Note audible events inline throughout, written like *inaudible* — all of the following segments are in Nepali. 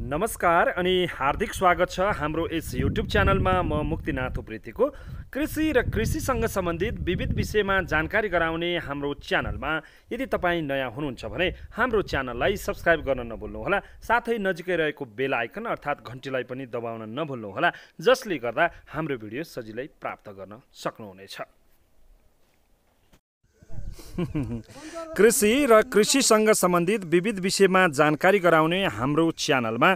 नमस्कार अनि हार्दिक स्वागत छ हाम्रो यस युट्युब च्यानलमा म मुक्तिनाथ उप्रेतीको कृषि र कृषिसँग सम्बन्धित विविध विषयमा जानकारी गराउने हाम्रो च्यानलमा यदि तपाईँ नयाँ हुनुहुन्छ भने हाम्रो च्यानललाई सब्सक्राइब गर्न नभुल्नुहोला साथै नजिकै रहेको बेल आइकन अर्थात् घन्टीलाई पनि दबाउन नभुल्नुहोला जसले गर्दा हाम्रो भिडियो सजिलै प्राप्त गर्न सक्नुहुनेछ *laughs* कृषि र कृषिसँग सम्बन्धित विविध विषयमा जानकारी गराउने हाम्रो च्यानलमा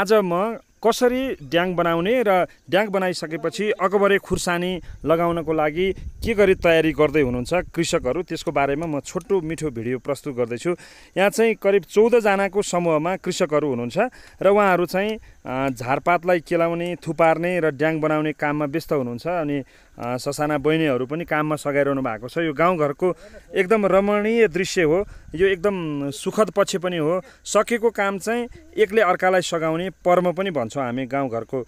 आज म कसरी ड्याङ बनाउने र ड्याङ बनाइसकेपछि अकबरे खुर्सानी लगाउनको लागि के गरी तयारी गर्दै हुनुहुन्छ कृषकहरू त्यसको बारेमा म छोटो मिठो भिडियो प्रस्तुत गर्दैछु यहाँ चाहिँ करिब चौधजनाको समूहमा कृषकहरू हुनुहुन्छ र उहाँहरू चाहिँ झारपातलाई केलाउने थुपार्ने र ड्याङ बनाउने काममा व्यस्त हुनुहुन्छ अनि ससाना बहिनीहरू पनि काममा सघाइरहनु भएको छ यो गाउँघरको एकदम रमणीय दृश्य हो यो एकदम सुखद पक्ष पनि हो सकेको काम चाहिँ एकले अर्कालाई सघाउने पर्म पनि भन्छ भन्छौँ हामी गाउँघरको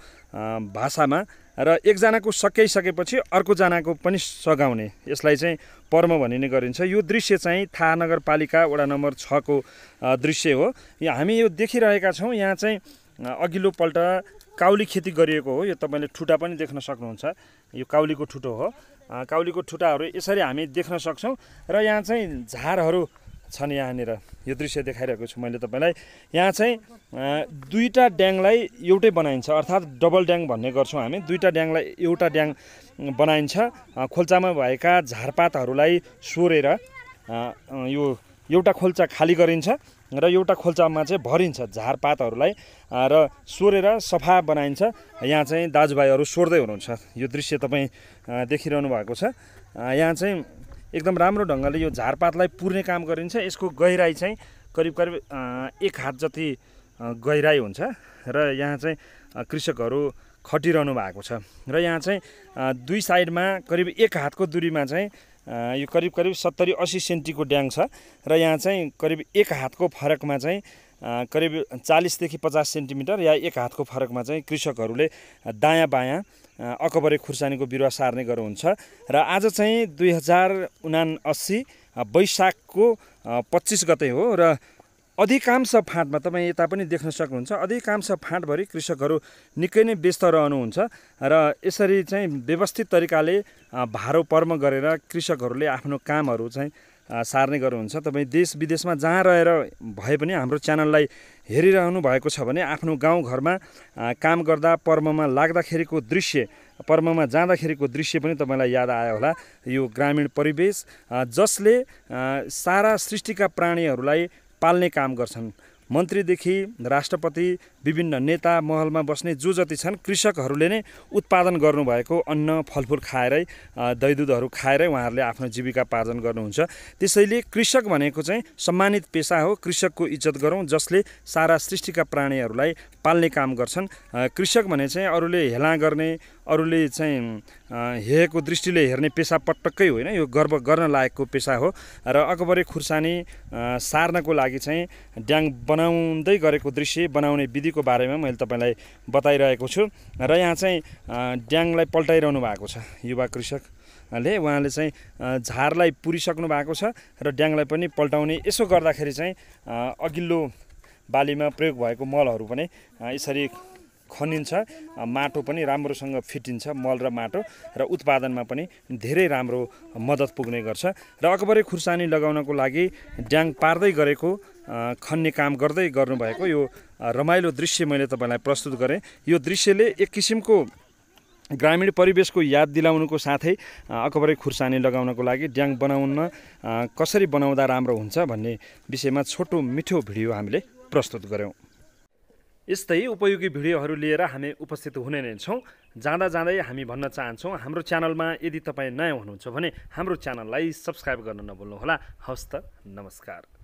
भाषामा र एकजनाको सकिसकेपछि अर्कोजनाको पनि सघाउने यसलाई चाहिँ पर्म भनिने गरिन्छ यो दृश्य चाहिँ थाहा नगरपालिका वडा नम्बर छको दृश्य हो हामी यो देखिरहेका छौँ यहाँ चाहिँ अघिल्लोपल्ट काउली खेती गरिएको हो यो तपाईँले ठुटा पनि देख्न सक्नुहुन्छ यो काउलीको ठुटो हो काउलीको ठुटाहरू यसरी हामी देख्न सक्छौँ र यहाँ चाहिँ झारहरू छन् यहाँनिर यो दृश्य देखाइरहेको छु मैले तपाईँलाई यहाँ चाहिँ दुईवटा ड्याङलाई एउटै बनाइन्छ अर्थात् डबल ड्याङ भन्ने गर्छौँ हामी दुईवटा ड्याङलाई एउटा ड्याङ बनाइन्छ खोल्चामा भएका झारपातहरूलाई सोरेर यो एउटा खोल्चा खाली गरिन्छ र एउटा खोल्चामा चाहिँ भरिन्छ झारपातहरूलाई र सोरेर सफा बनाइन्छ यहाँ चाहिँ दाजुभाइहरू सोर्दै हुनुहुन्छ यो दृश्य तपाईँ देखिरहनु भएको छ यहाँ चाहिँ एकदम राम्रो ढङ्गले यो झारपातलाई पुर्ने काम गरिन्छ यसको गहिराई चाहिँ करिब करिब एक हात जति गहिराई हुन्छ र यहाँ चाहिँ कृषकहरू खटिरहनु भएको छ र यहाँ चाहिँ दुई साइडमा करिब एक हातको दुरीमा चाहिँ यो करिब करिब सत्तरी असी सेन्टीको ड्याङ छ र यहाँ चाहिँ करिब एक हातको फरकमा चाहिँ करिब चालिसदेखि पचास सेन्टिमिटर या एक हातको फरकमा चाहिँ कृषकहरूले दायाँ बायाँ अकबरे खुर्सानीको बिरुवा सार्ने गर्नुहुन्छ हुन्छ र आज चाहिँ दुई हजार उना अस्सी वैशाखको पच्चिस गते हो र अधिकांश फाँटमा तपाईँ यता पनि देख्न सक्नुहुन्छ अधिकांश फाँटभरि कृषकहरू निकै नै व्यस्त रहनुहुन्छ र यसरी चाहिँ व्यवस्थित तरिकाले भारोपर्म गरेर कृषकहरूले आफ्नो कामहरू चाहिँ सार्ने गर्नुहुन्छ तपाईँ देश विदेशमा जहाँ रहेर भए पनि हाम्रो च्यानललाई हेरिरहनु भएको छ भने आफ्नो गाउँघरमा काम गर्दा पर्वमा लाग्दाखेरिको दृश्य पर्वमा जाँदाखेरिको दृश्य पनि तपाईँलाई याद आयो होला यो ग्रामीण परिवेश जसले सारा सृष्टिका प्राणीहरूलाई पाल्ने काम गर्छन् मन्त्रीदेखि राष्ट्रपति विभिन्न नेता महलमा बस्ने जो जति छन् कृषकहरूले नै उत्पादन गर्नुभएको अन्न फलफुल खाएरै दैदुधहरू खाएरै उहाँहरूले आफ्नो जीविका पार्जन गर्नुहुन्छ त्यसैले कृषक भनेको चाहिँ सम्मानित पेसा हो कृषकको इज्जत गरौँ जसले सारा सृष्टिका प्राणीहरूलाई पाल्ने काम गर्छन् कृषक भने चाहिँ अरूले हेला गर्ने अरूले चाहिँ हेरेको दृष्टिले हेर्ने पेसा पटक्कै होइन यो गर्व गर्न लायकको पेसा हो र अकबरे खुर्सानी सार्नको लागि चाहिँ ड्याङ बनाउँदै गरेको दृश्य बनाउने विधिको बारेमा मैले तपाईँलाई बताइरहेको छु र यहाँ चाहिँ ड्याङलाई पल्टाइरहनु भएको छ युवा कृषक ले उहाँले चाहिँ झारलाई पुरिसक्नु भएको छ र ड्याङलाई पनि पल्टाउने यसो गर्दाखेरि चाहिँ अघिल्लो बालीमा प्रयोग भएको मलहरू पनि यसरी खनिन्छ माटो पनि राम्रोसँग फिटिन्छ मल र माटो र उत्पादनमा पनि धेरै राम्रो मद्दत पुग्ने गर्छ र अकबरे खुर्सानी लगाउनको लागि ड्याङ पार्दै गरेको खन्ने काम गर्दै गर्नुभएको यो रमाइलो दृश्य मैले तपाईँलाई प्रस्तुत गरेँ यो दृश्यले एक किसिमको ग्रामीण परिवेशको याद दिलाउनुको साथै अकबरे खुर्सानी लगाउनको लागि ड्याङ बनाउन कसरी बनाउँदा राम्रो हुन्छ भन्ने विषयमा छोटो मिठो भिडियो हामीले प्रस्तुत गऱ्यौँ यस्तै उपयोगी भिडियोहरू लिएर हामी उपस्थित हुने नै छौँ जाँदा जाँदै हामी भन्न चाहन्छौँ हाम्रो च्यानलमा यदि तपाईँ नयाँ हुनुहुन्छ भने हाम्रो च्यानललाई सब्सक्राइब गर्न नभुल्नुहोला हवस् त नमस्कार